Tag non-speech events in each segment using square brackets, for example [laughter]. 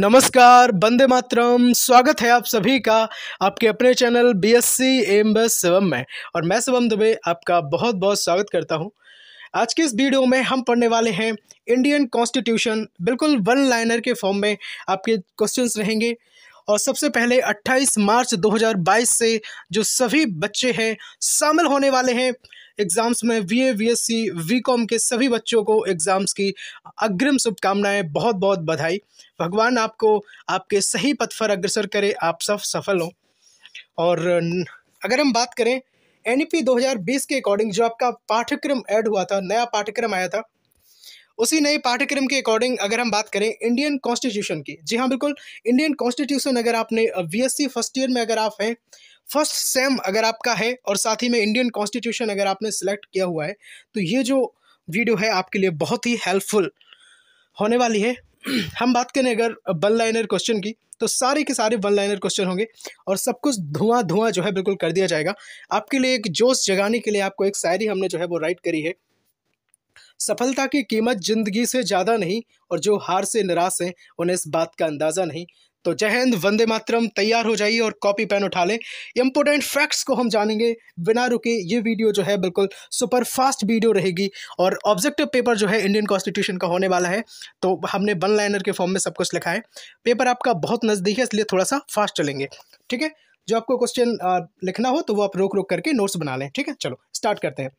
नमस्कार बंदे मातरम स्वागत है आप सभी का आपके अपने channel B S C M बस शिवम में और मैं शिवम दुबे आपका बहुत बहुत स्वागत करता हूं आज के इस वीडियो में हम पढ़ने वाले हैं इंडियन कॉन्स्टिट्यूशन बिल्कुल वन लाइनर के फॉर्म में आपके क्वेश्चंस रहेंगे और सबसे पहले 28 मार्च 2022 से जो सभी बच्चे हैं शामिल होने वाले हैं एग्ज़ाम्स में B A B S C B com के सभी बच्चों को एग्ज़ाम्स की अग्रिम शुभकामनाएँ बहुत बहुत बधाई भगवान आपको आपके सही पथ पर अग्रसर करे आप सब सफल हों और अगर हम बात करें एन 2020 e के अकॉर्डिंग जो आपका पाठ्यक्रम ऐड हुआ था नया पाठ्यक्रम आया था उसी नए पाठ्यक्रम के अकॉर्डिंग अगर हम बात करें इंडियन कॉन्स्टिट्यूशन की जी हाँ बिल्कुल इंडियन कॉन्स्टिट्यूशन अगर आपने सी फर्स्ट ईयर में अगर आप हैं फर्स्ट सेम अगर आपका है और साथ ही में इंडियन कॉन्स्टिट्यूशन अगर आपने सेलेक्ट किया हुआ है तो ये जो वीडियो है आपके लिए बहुत ही हेल्पफुल होने वाली है [clears throat] हम बात करें अगर वन लाइनर क्वेश्चन की तो सारे के सारे वन लाइनर क्वेश्चन होंगे और सब कुछ धुआं धुआं जो है बिल्कुल कर दिया जाएगा आपके लिए एक जोश जगाने के लिए आपको एक शायरी हमने जो है वो राइट करी है सफलता की कीमत जिंदगी से ज़्यादा नहीं और जो हार से निराश हैं उन्हें इस बात का अंदाज़ा नहीं तो जय हिंद वंदे मातरम तैयार हो जाइए और कॉपी पेन उठा लें इंपॉर्टेंट फैक्ट्स को हम जानेंगे बिना रुके ये वीडियो जो है बिल्कुल सुपर फास्ट वीडियो रहेगी और ऑब्जेक्टिव पेपर जो है इंडियन कॉन्स्टिट्यूशन का होने वाला है तो हमने वन लाइनर के फॉर्म में सब कुछ लिखा है पेपर आपका बहुत नज़दीक है इसलिए थोड़ा सा फास्ट चलेंगे ठीक है जो आपको क्वेश्चन लिखना हो तो वो आप रोक रोक करके नोट्स बना लें ठीक है चलो स्टार्ट करते हैं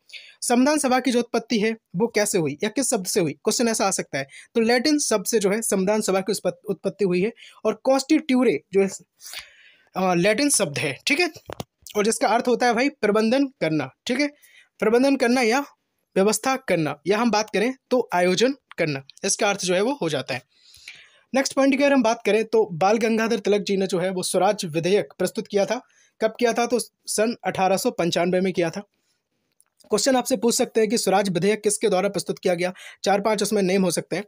संविधान सभा की जो उत्पत्ति है वो कैसे हुई या किस शब्द से हुई क्वेश्चन ऐसा आ सकता है तो लैटिन शब्द से जो है संविधान सभा की उत्पत्ति हुई है और कॉन्स्टिट्यूरे जो है लैटिन शब्द है ठीक है और जिसका अर्थ होता है भाई प्रबंधन करना ठीक है प्रबंधन करना या व्यवस्था करना या हम बात करें तो आयोजन करना इसका अर्थ जो है वो हो जाता है नेक्स्ट पॉइंट की अगर हम बात करें तो बाल गंगाधर तिलक जी ने जो है वो स्वराज विधेयक प्रस्तुत किया था कब किया था तो सन अठारह में किया था क्वेश्चन आपसे पूछ सकते हैं कि स्वराज विधेयक किसके द्वारा प्रस्तुत किया गया चार पांच उसमें नेम हो सकते हैं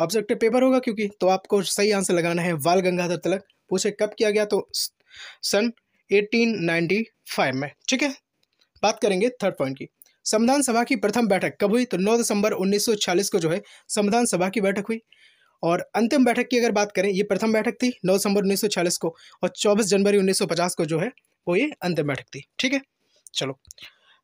ऑब्जेक्टिव पेपर होगा क्योंकि तो आपको सही आंसर लगाना है बाल गंगाधर तिलक पूछे कब किया गया तो सन 1895 में ठीक है बात करेंगे थर्ड पॉइंट की संविधान सभा की प्रथम बैठक कब हुई तो नौ दिसंबर उन्नीस को जो है संविधान सभा की बैठक हुई और अंतिम बैठक की अगर बात करें ये प्रथम बैठक थी 9 दिसंबर 1946 को और 24 जनवरी 1950 को जो है वो ये अंतिम बैठक थी ठीक है चलो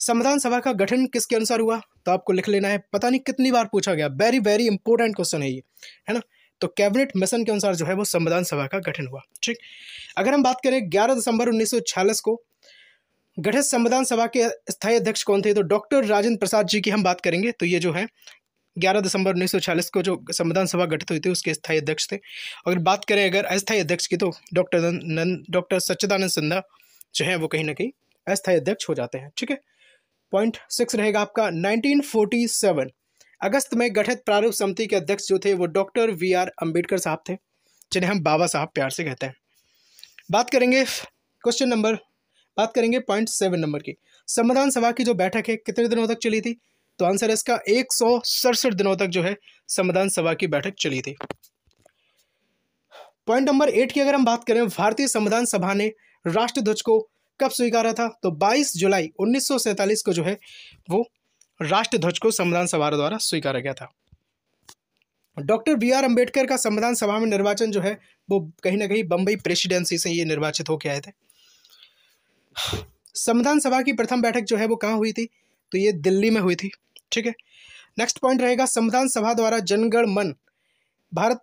संविधान सभा का गठन किसके अनुसार हुआ तो आपको लिख लेना है पता नहीं कितनी बार पूछा गया वेरी वेरी इंपॉर्टेंट क्वेश्चन है ये है ना तो कैबिनेट मिशन के अनुसार जो है वो संविधान सभा का गठन हुआ ठीक अगर हम बात करें ग्यारह दिसंबर उन्नीस को गठित संविधान सभा के स्थायी अध्यक्ष कौन थे तो डॉक्टर राजेंद्र प्रसाद जी की हम बात करेंगे तो ये जो है 11 दिसंबर 1946 को जो संविधान सभा गठित हुई थी उसके स्थायी अध्यक्ष थे अगर बात करें अगर अस्थायी अध्यक्ष की तो डॉक्टर डॉक्टर सच्चिदानंद सिन्हा जो है वो कहीं ना कहीं अस्थायी अध्यक्ष हो जाते हैं ठीक है पॉइंट सिक्स रहेगा आपका 1947 अगस्त में गठित प्रारूप समिति के अध्यक्ष जो थे वो डॉक्टर वी आर अम्बेडकर साहब थे जिन्हें हम बाबा साहब प्यार से कहते हैं बात करेंगे क्वेश्चन नंबर बात करेंगे पॉइंट सेवन नंबर की संविधान सभा की जो बैठक है कितने दिनों तक चली थी तो आंसर इसका एक सौ सड़सठ दिनों तक जो है संविधान सभा की बैठक चली थी पॉइंट नंबर एट की अगर हम बात करें भारतीय संविधान सभा ने राष्ट्रध्वज को कब स्वीकारा था तो 22 जुलाई 1947 को जो है वो राष्ट्रध्वज को संविधान सभा द्वारा स्वीकारा गया था डॉक्टर बी आर अम्बेडकर का संविधान सभा में निर्वाचन जो है वो कहीं ना कहीं बम्बई प्रेसिडेंसी से ये निर्वाचित होके आए थे संविधान सभा की प्रथम बैठक जो है वो कहाँ हुई थी तो ये दिल्ली में हुई थी ठीक है नेक्स्ट पॉइंट रहेगा संविधान सभा द्वारा जनगण मन भारत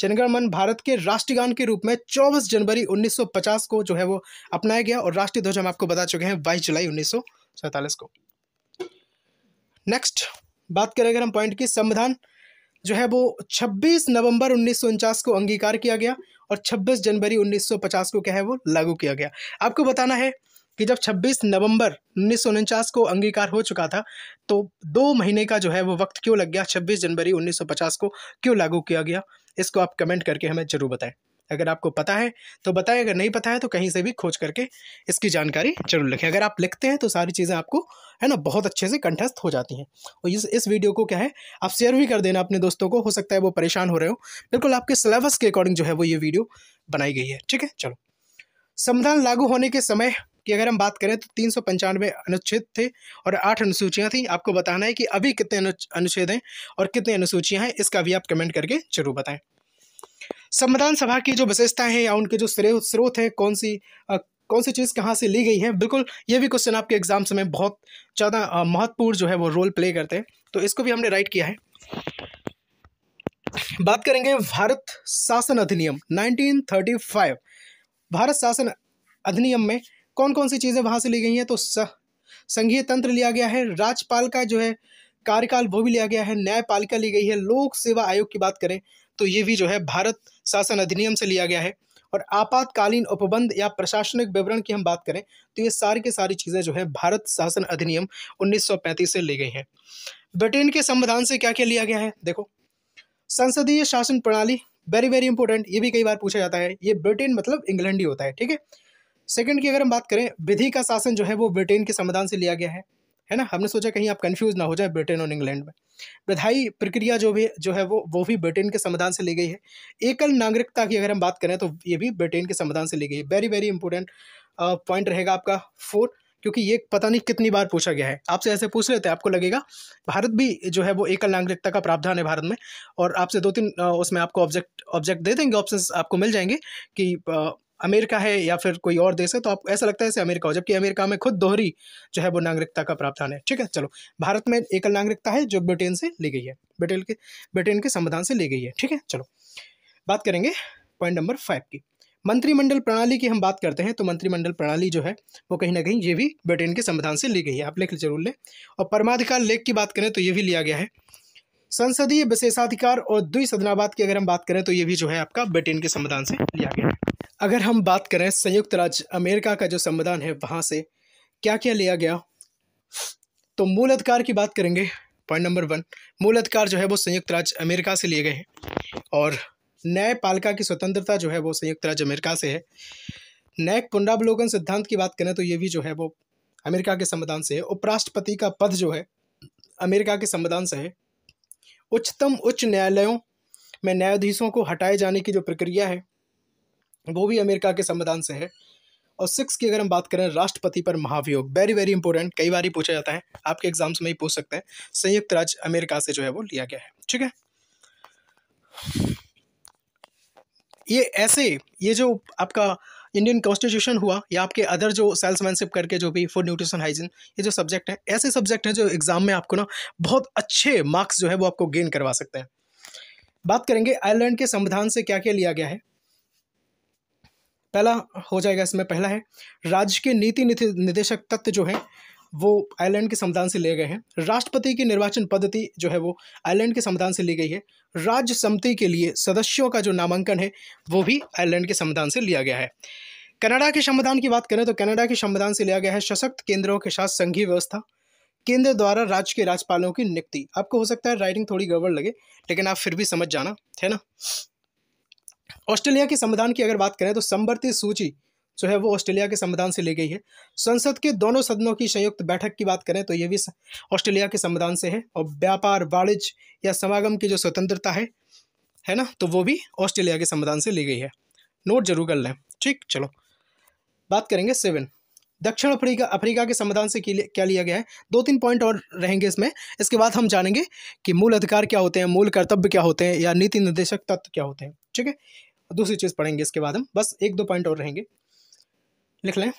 जनगणमन भारत के राष्ट्रगान के रूप में 24 जनवरी 1950 को जो है वो अपनाया गया और राष्ट्रीय ध्वज हम आपको बता चुके हैं 22 जुलाई उन्नीस को नेक्स्ट बात करें अगर हम पॉइंट की संविधान जो है वो 26 नवंबर उन्नीस को अंगीकार किया गया और 26 जनवरी 1950 को क्या है वो लागू किया गया आपको बताना है कि जब 26 नवंबर उन्नीस को अंगीकार हो चुका था तो दो महीने का जो है वो वक्त क्यों लग गया 26 जनवरी 1950 को क्यों लागू किया गया इसको आप कमेंट करके हमें ज़रूर बताएं अगर आपको पता है तो बताएं अगर नहीं पता है तो कहीं से भी खोज करके इसकी जानकारी जरूर लिखें अगर आप लिखते हैं तो सारी चीज़ें आपको है ना बहुत अच्छे से कंठस्थ हो जाती हैं और इस इस वीडियो को क्या है आप शेयर भी कर देना अपने दोस्तों को हो सकता है वो परेशान हो रहे हो बिल्कुल आपके सिलेबस के अकॉर्डिंग जो है वो ये वीडियो बनाई गई है ठीक है चलो संविधान लागू होने के समय की अगर हम बात करें तो तीन सौ पंचानवे अनुच्छेद थे और आठ अनुसूचियां थी आपको बताना है कि अभी कितने अनुच्छेद हैं और कितने अनुसूचियां हैं इसका भी आप कमेंट करके जरूर बताएं संविधान सभा की जो विशेषताएं हैं या उनके जो स्रोत हैं कौन सी आ, कौन सी चीज़ कहाँ से ली गई है बिल्कुल ये भी क्वेश्चन आपके एग्जाम्स में बहुत ज़्यादा महत्वपूर्ण जो है वो रोल प्ले करते हैं तो इसको भी हमने राइट किया है बात करेंगे भारत शासन अधिनियम 1935 भारत शासन अधिनियम में कौन कौन सी चीज़ें वहाँ से ली गई हैं तो संघीय तंत्र लिया गया है राज्यपाल का जो है कार्यकाल वो भी लिया गया है न्यायपालिका ली गई है लोक सेवा आयोग की बात करें तो ये भी जो है भारत शासन अधिनियम से लिया गया है और आपातकालीन उपबंध या प्रशासनिक विवरण की हम बात करें तो ये सारी के सारी चीज़ें जो है भारत शासन अधिनियम 1935 से ली गई हैं ब्रिटेन के संविधान से क्या क्या लिया गया है देखो संसदीय शासन प्रणाली वेरी वेरी इंपॉर्टेंट ये भी कई बार पूछा जाता है ये ब्रिटेन मतलब इंग्लैंड ही होता है ठीक है सेकंड की अगर हम बात करें विधि का शासन जो है वो ब्रिटेन के संविधान से लिया गया है है ना हमने सोचा कहीं आप कंफ्यूज ना हो जाए ब्रिटेन और इंग्लैंड में विधायी प्रक्रिया जो भी जो है वो वो भी ब्रिटेन के संविधान से ली गई है एकल नागरिकता की अगर हम बात करें तो ये भी ब्रिटेन के संविधान से ली गई है वेरी वेरी इंपॉर्टेंट पॉइंट रहेगा आपका फोर क्योंकि ये पता नहीं कितनी बार पूछा गया है आपसे ऐसे पूछ लेते हैं आपको लगेगा भारत भी जो है वो एकल नागरिकता का प्रावधान है भारत में और आपसे दो तीन uh, उसमें आपको ऑब्जेक्ट ऑब्जेक्ट दे देंगे ऑप्शन आपको मिल जाएंगे कि uh, अमेरिका है या फिर कोई और देश है तो आप ऐसा लगता है जैसे अमेरिका हो जबकि अमेरिका में खुद दोहरी जो है वो नागरिकता का प्रावधान है ठीक है चलो भारत में एकल नागरिकता है जो ब्रिटेन से ली गई है ब्रिटेन के ब्रिटेन के संविधान से ली गई है ठीक है चलो बात करेंगे पॉइंट नंबर फाइव की मंत्रिमंडल प्रणाली की हम बात करते हैं तो मंत्रिमंडल प्रणाली जो है वो कहीं ना कहीं ये भी ब्रिटेन के संविधान से ली गई है आप लेख जरूर लें और परमाधिकार लेख की बात करें तो ये भी लिया गया है संसदीय विशेषाधिकार और द्विसदनावाद की अगर हम बात करें तो ये भी जो है आपका ब्रिटेन के संविधान से लिया गया है अगर हम बात करें संयुक्त राज्य अमेरिका का जो संविधान है वहाँ से क्या क्या लिया गया तो मूल अधिकार की बात करेंगे पॉइंट नंबर वन मूल अधिकार जो है वो संयुक्त राज्य अमेरिका से लिए गए हैं और न्यायपालिका की स्वतंत्रता जो है वो संयुक्त राज्य अमेरिका से है न्यायिक पुनरावलोकन सिद्धांत की बात करें तो ये भी जो है वो अमेरिका के संविधान से है उपराष्ट्रपति का पद जो है अमेरिका के संविधान से है उच्चतम उच्च न्यायालयों में न्यायाधीशों को हटाए जाने की जो प्रक्रिया है वो भी अमेरिका के संविधान से है और सिक्स की अगर हम बात करें राष्ट्रपति पर महाभियोग वेरी वेरी इंपॉर्टेंट कई बार ही पूछा जाता है आपके एग्जाम्स में ही पूछ सकते हैं संयुक्त राज्य अमेरिका से जो है वो लिया गया है ठीक है ये ऐसे ये जो आपका इंडियन कॉन्स्टिट्यूशन हुआ या आपके अदर जो सेल्समैनशिप करके जो भी फूड न्यूट्रिशन हाइजीन ये जो सब्जेक्ट हैं ऐसे सब्जेक्ट हैं जो एग्ज़ाम में आपको ना बहुत अच्छे मार्क्स जो है वो आपको गेन करवा सकते हैं बात करेंगे आयरलैंड के संविधान से क्या क्या लिया गया है पहला हो जाएगा इसमें पहला है राज्य के नीति निदेशक तत्व जो है वो आयरलैंड के संविधान से ले गए हैं राष्ट्रपति की निर्वाचन पद्धति जो है वो आयरलैंड के संविधान से ली गई है राज्य समिति के लिए सदस्यों का जो नामांकन है वो भी आयरलैंड के संविधान से लिया गया है कनाडा के संविधान की बात करें तो कनाडा के संविधान से लिया गया है सशक्त केंद्रों के साथ संघीय व्यवस्था केंद्र द्वारा राज्य के राज्यपालों की नियुक्ति आपको हो सकता है राइटिंग थोड़ी गड़बड़ लगे लेकिन आप फिर भी समझ जाना है ना ऑस्ट्रेलिया के संविधान की अगर बात करें तो संवर्ती सूची जो है वो ऑस्ट्रेलिया के संविधान से ली गई है संसद के दोनों सदनों की संयुक्त बैठक की बात करें तो ये भी ऑस्ट्रेलिया के संविधान से है और व्यापार वाणिज्य या समागम की जो स्वतंत्रता है है ना तो वो भी ऑस्ट्रेलिया के संविधान से ली गई है नोट जरूर कर लें ठीक चलो बात करेंगे सेवन दक्षिण अफ्रीका अफ्रीका के संविधान से क्या लिया गया है दो तीन पॉइंट और रहेंगे इसमें इसके बाद हम जानेंगे कि मूल अधिकार क्या होते हैं मूल कर्तव्य क्या होते हैं या नीति निर्देशक तत्व क्या होते हैं ठीक है दूसरी चीज़ पढ़ेंगे इसके बाद हम बस एक दो पॉइंट और रहेंगे लिख लें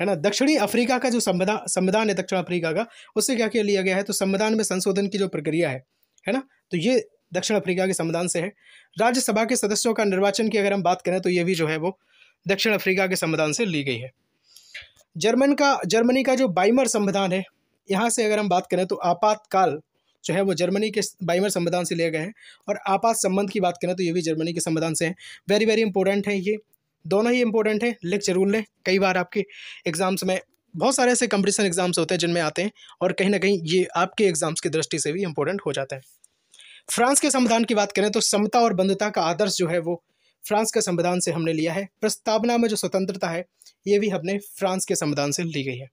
है ना दक्षिणी अफ्रीका का जो संविधान संविधान है दक्षिण अफ्रीका का उससे क्या क्या लिया गया है तो संविधान में संशोधन की जो प्रक्रिया है है ना तो ये दक्षिण अफ्रीका के संविधान से है राज्यसभा के सदस्यों का निर्वाचन की अगर हम बात करें तो ये भी जो है वो दक्षिण अफ्रीका के संविधान से ली गई है जर्मन का जर्मनी का जो बाइमर संविधान है यहाँ से अगर हम बात करें तो आपातकाल जो है वो जर्मनी के बाइमर संविधान से लिए गए हैं और आपात संबंध की बात करें तो ये भी जर्मनी के संविधान से है वेरी वेरी इंपॉर्टेंट है ये दोनों ही इंपॉर्टेंट हैं लिख जरूर लें कई बार आपके एग्ज़ाम्स में बहुत सारे ऐसे कंपटीशन एग्ज़ाम्स होते हैं जिनमें आते हैं और कहीं ना कहीं ये आपके एग्ज़ाम्स की दृष्टि से भी इंपॉर्टेंट हो जाते हैं फ्रांस के संविधान की बात करें तो समता और बंधुता का आदर्श जो है वो फ्रांस के संविधान से हमने लिया है प्रस्तावना में जो स्वतंत्रता है ये भी हमने फ्रांस के संविधान से ली गई है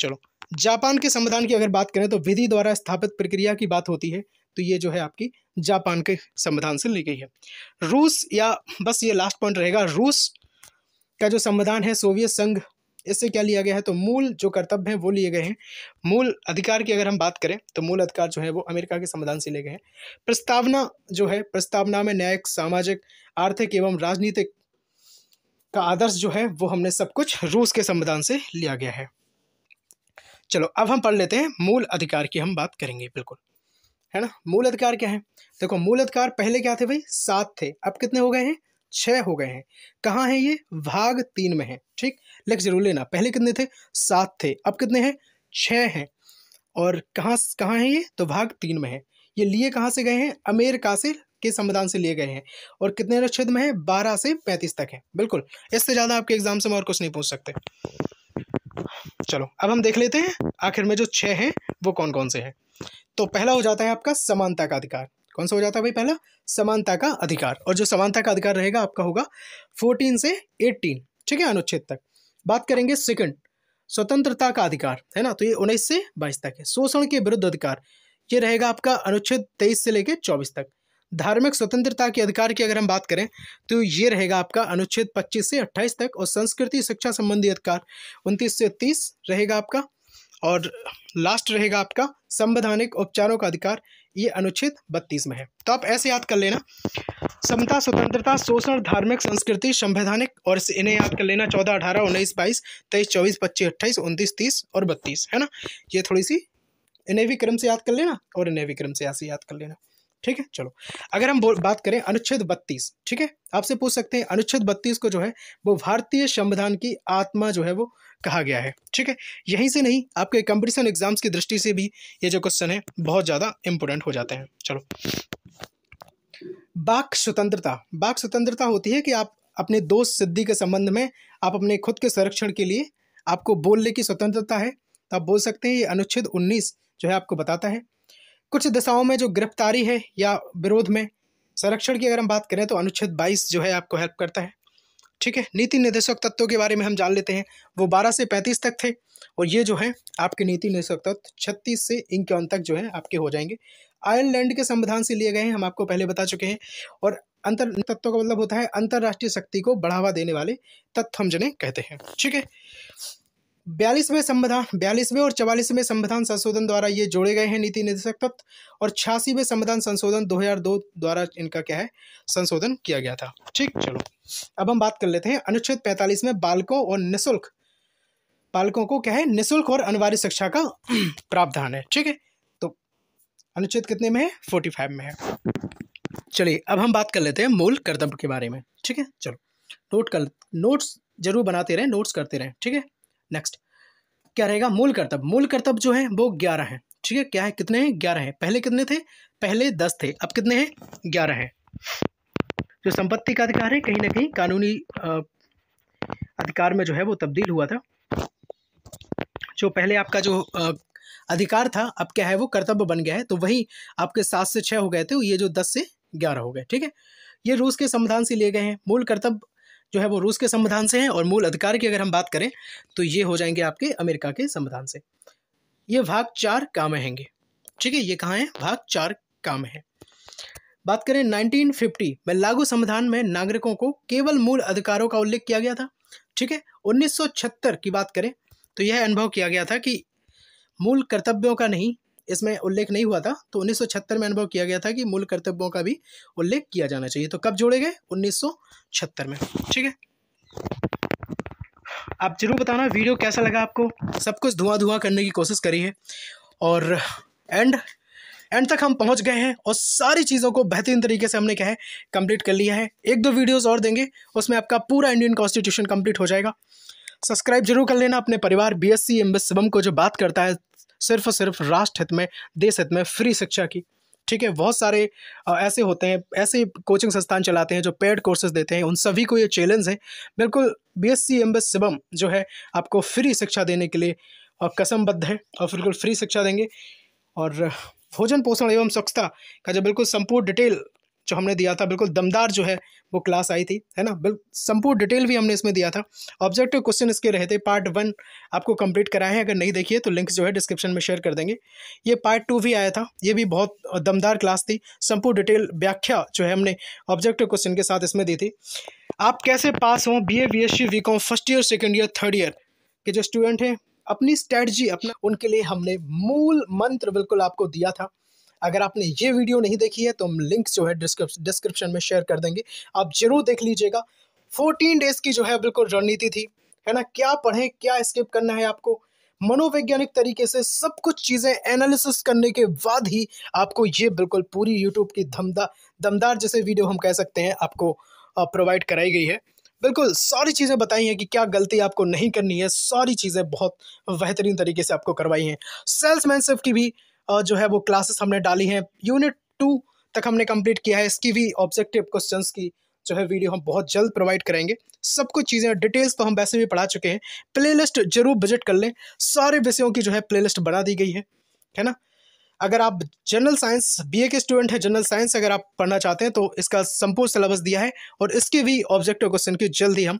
चलो जापान के संविधान की अगर बात करें तो विधि द्वारा स्थापित प्रक्रिया की बात होती है तो ये जो है आपकी जापान के संविधान से ली गई है रूस या बस ये लास्ट पॉइंट रहेगा रूस का जो संविधान है सोवियत संघ इससे क्या लिया गया है तो मूल जो कर्तव्य हैं वो लिए गए हैं मूल अधिकार की अगर हम बात करें तो मूल अधिकार जो है वो अमेरिका के संविधान से लिए गए हैं प्रस्तावना जो है प्रस्तावना में न्यायिक सामाजिक आर्थिक एवं राजनीतिक का आदर्श जो है वो हमने सब कुछ रूस के संविधान से लिया गया है चलो अब हम पढ़ लेते हैं मूल अधिकार की हम बात करेंगे बिल्कुल है ना मूल अधिकार क्या है देखो मूल अधिकार पहले क्या थे भाई सात थे अब कितने हो गए हैं छः हो गए हैं कहाँ हैं ये भाग तीन में है ठीक लेख जरूर लेना पहले कितने थे सात थे अब कितने हैं छः हैं और कहाँ कहाँ हैं ये तो भाग तीन में है ये लिए कहाँ से गए हैं अमेरिका से के संविधान से लिए गए हैं और कितने अनुच्छेद में है बारह से पैंतीस तक है बिल्कुल इससे ज़्यादा आपके एग्जाम से हम और कुछ नहीं पूछ सकते चलो अब हम देख लेते हैं आखिर में जो छः हैं वो कौन कौन से हैं तो पहला हो जाता है आपका समानता का अधिकार कौन सा हो जाता है भाई पहला समानता का अधिकार और जो समानता का अधिकार रहेगा आपका होगा फोर्टीन से एट्टीन ठीक है अनुच्छेद तक बात करेंगे सेकंड स्वतंत्रता का अधिकार है ना तो ये उन्नीस से बाईस तक है शोषण के विरुद्ध अधिकार ये रहेगा आपका अनुच्छेद तेईस से लेकर चौबीस तक धार्मिक स्वतंत्रता के अधिकार की अगर हम बात करें तो ये रहेगा आपका अनुच्छेद 25 से 28 तक और संस्कृति शिक्षा संबंधी अधिकार 29 से 30 रहेगा आपका और लास्ट रहेगा आपका संवैधानिक उपचारों का अधिकार ये अनुच्छेद बत्तीस में है तो आप ऐसे याद कर लेना समता स्वतंत्रता शोषण धार्मिक संस्कृति संवैधानिक और इन्हें याद कर लेना चौदह अठारह उन्नीस बाईस तेईस चौबीस पच्चीस अट्ठाईस उनतीस तीस और बत्तीस है ना ये थोड़ी सी इन्हें भी क्रम से याद कर लेना और इन्हें भी क्रम से ऐसे याद कर लेना ठीक है चलो अगर हम बात करें अनुच्छेद बत्तीस ठीक है आपसे पूछ सकते हैं अनुच्छेद बत्तीस को जो है वो भारतीय संविधान की आत्मा जो है वो कहा गया है ठीक है यहीं से नहीं आपके कंपटीशन एग्जाम्स की दृष्टि से भी ये जो क्वेश्चन है बहुत ज़्यादा इंपॉर्टेंट हो जाते हैं चलो बाक स्वतंत्रता बाक स्वतंत्रता होती है कि आप अपने दोस्त सिद्धि के संबंध में आप अपने खुद के संरक्षण के लिए आपको बोलने की स्वतंत्रता है तो आप बोल सकते हैं ये अनुच्छेद उन्नीस जो है आपको बताता है कुछ दशाओं में जो गिरफ्तारी है या विरोध में संरक्षण की अगर हम बात करें तो अनुच्छेद बाईस जो है आपको हेल्प करता है ठीक है नीति निर्देशक तत्वों के बारे में हम जान लेते हैं वो बारह से पैंतीस तक थे और ये जो है आपके नीति निर्देशक तत्व छत्तीस से इक्यावन तक जो है आपके हो जाएंगे आयरलैंड के संविधान से लिए गए हैं हम आपको पहले बता चुके हैं और अंतर तत्वों का मतलब होता है अंतर्राष्ट्रीय शक्ति को बढ़ावा देने वाले तत्व हम जिन्हें कहते हैं ठीक है बयालीसवें संविधान बयालीसवें और चवालीसवें संविधान संशोधन द्वारा ये जोड़े गए हैं नीति निर्देशक तत्व और छियासीवें संविधान संशोधन 2002 द्वारा इनका क्या है संशोधन किया गया था ठीक चलो अब हम बात कर लेते हैं अनुच्छेद 45 में बालकों और निःशुल्क बालकों को क्या है निःशुल्क और अनिवार्य शिक्षा का [clears throat] प्रावधान है ठीक है तो अनुच्छेद कितने में है फोर्टी में है चलिए अब हम बात कर लेते हैं मूल कर्तव्य के बारे में ठीक है चलो नोट कर नोट्स जरूर बनाते रहें नोट्स करते रहें ठीक है नेक्स्ट क्या रहेगा मूल कर्तव्य मूल कर्तव्य जो है वो ग्यारह है ठीक है क्या है कितने हैं ग्यारह हैं पहले कितने थे पहले दस थे अब कितने हैं ग्यारह हैं जो संपत्ति का अधिकार है कहीं ना कहीं कानूनी अधिकार में जो है वो तब्दील हुआ था जो पहले आपका जो अधिकार था अब क्या है वो कर्तव्य बन गया है तो वही आपके सात से छः हो गए थे ये जो दस से ग्यारह हो गए ठीक है ये रूस के संविधान से लिए गए हैं मूल कर्तव्य जो है वो रूस के संविधान से हैं और मूल अधिकार की अगर हम बात करें तो ये हो जाएंगे आपके अमेरिका के संविधान से ये भाग चार काम हैंगे ठीक है ये कहाँ हैं भाग चार काम है बात करें 1950 में लागू संविधान में नागरिकों को केवल मूल अधिकारों का उल्लेख किया गया था ठीक है 1976 की बात करें तो यह अनुभव किया गया था कि मूल कर्तव्यों का नहीं इसमें उल्लेख नहीं हुआ था तो 1976 में अनुभव किया गया था कि मूल कर्तव्यों का भी उल्लेख किया जाना चाहिए तो कब जोड़े गए 1976 में ठीक है आप जरूर बताना वीडियो कैसा लगा आपको सब कुछ धुआं धुआं करने की कोशिश करी है और एंड एंड तक हम पहुंच गए हैं और सारी चीज़ों को बेहतरीन तरीके से हमने क्या है कंप्लीट कर लिया है एक दो वीडियोस और देंगे उसमें आपका पूरा इंडियन कॉन्स्टिट्यूशन कंप्लीट हो जाएगा सब्सक्राइब जरूर कर लेना अपने परिवार B S C S Shivam को जो बात करता है सिर्फ और सिर्फ राष्ट्र हित में देश हित में फ्री शिक्षा की ठीक है बहुत सारे ऐसे होते हैं ऐसे कोचिंग संस्थान चलाते हैं जो पेड कोर्सेज देते हैं उन सभी को ये चैलेंज है बिल्कुल B S C M Shivam जो है आपको फ्री शिक्षा देने के लिए और कसमबद्ध है और बिल्कुल फ्री शिक्षा देंगे और भोजन पोषण एवं स्वच्छता का जो बिल्कुल संपूर्ण डिटेल जो हमने दिया था बिल्कुल दमदार जो है वो क्लास आई थी है ना बिल्कुल संपूर्ण डिटेल भी हमने इसमें दिया था ऑब्जेक्टिव क्वेश्चन इसके रहे थे पार्ट वन आपको कंप्लीट कराए हैं अगर नहीं देखिए तो लिंक जो है डिस्क्रिप्शन में शेयर कर देंगे ये पार्ट टू भी आया था ये भी बहुत दमदार क्लास थी संपूर्ण डिटेल व्याख्या जो है हमने ऑब्जेक्टिव क्वेश्चन के साथ इसमें दी थी आप कैसे पास हों B A B S C B com first year second year third year के जो स्टूडेंट हैं अपनी स्ट्रेटजी अपना उनके लिए हमने मूल मंत्र बिल्कुल आपको दिया था अगर आपने ये वीडियो नहीं देखी है तो हम लिंक जो है डिस्क्रिप्शन में शेयर कर देंगे आप जरूर देख लीजिएगा फोर्टीन डेज की जो है बिल्कुल रणनीति थी है ना क्या पढ़ें क्या स्किप करना है आपको मनोवैज्ञानिक तरीके से सब कुछ चीज़ें एनालिसिस करने के बाद ही आपको ये बिल्कुल पूरी यूट्यूब की धमदा दमदार जैसे वीडियो हम कह सकते हैं आपको प्रोवाइड कराई गई है बिल्कुल सारी चीज़ें बताई हैं कि क्या गलती आपको नहीं करनी है सारी चीज़ें बहुत बेहतरीन तरीके से आपको करवाई हैं सेल्समैनशिप की भी जो है वो क्लासेस हमने डाली हैं यूनिट टू तक हमने कंप्लीट किया है इसकी भी ऑब्जेक्टिव क्वेश्चंस की जो है वीडियो हम बहुत जल्द प्रोवाइड करेंगे सब कुछ चीज़ें डिटेल्स तो हम वैसे भी पढ़ा चुके हैं प्लेलिस्ट जरूर विजिट कर लें सारे विषयों की जो है प्लेलिस्ट बना दी गई है है ना अगर आप जनरल साइंस बीए के स्टूडेंट हैं जनरल साइंस अगर आप पढ़ना चाहते हैं तो इसका संपूर्ण सिलेबस दिया है और इसके भी ऑब्जेक्टिव क्वेश्चन की जल्द ही हम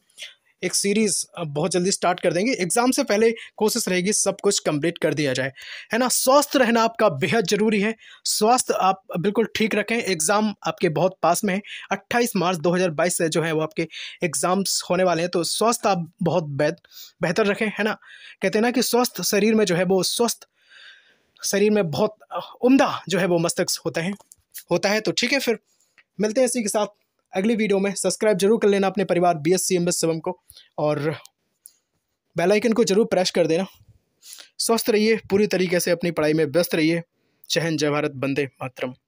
एक सीरीज़ बहुत जल्दी स्टार्ट कर देंगे एग्ज़ाम से पहले कोशिश रहेगी सब कुछ कंप्लीट कर दिया जाए है ना स्वस्थ रहना आपका बेहद ज़रूरी है स्वास्थ्य आप बिल्कुल ठीक रखें एग्ज़ाम आपके बहुत पास में है अट्ठाईस मार्च दो से जो है वो आपके एग्ज़ाम्स होने वाले हैं तो स्वस्थ आप बहुत बेहतर रखें है ना कहते हैं ना कि स्वस्थ शरीर में जो है वो स्वस्थ शरीर में बहुत उम्दा जो है वो मस्तिष्क होते हैं होता है तो ठीक है फिर मिलते हैं इसी के साथ अगली वीडियो में सब्सक्राइब जरूर कर लेना अपने परिवार B S C M S को और बेल आइकन को जरूर प्रेस कर देना स्वस्थ रहिए पूरी तरीके से अपनी पढ़ाई में व्यस्त रहिए चहन जय भारत बंदे मातरम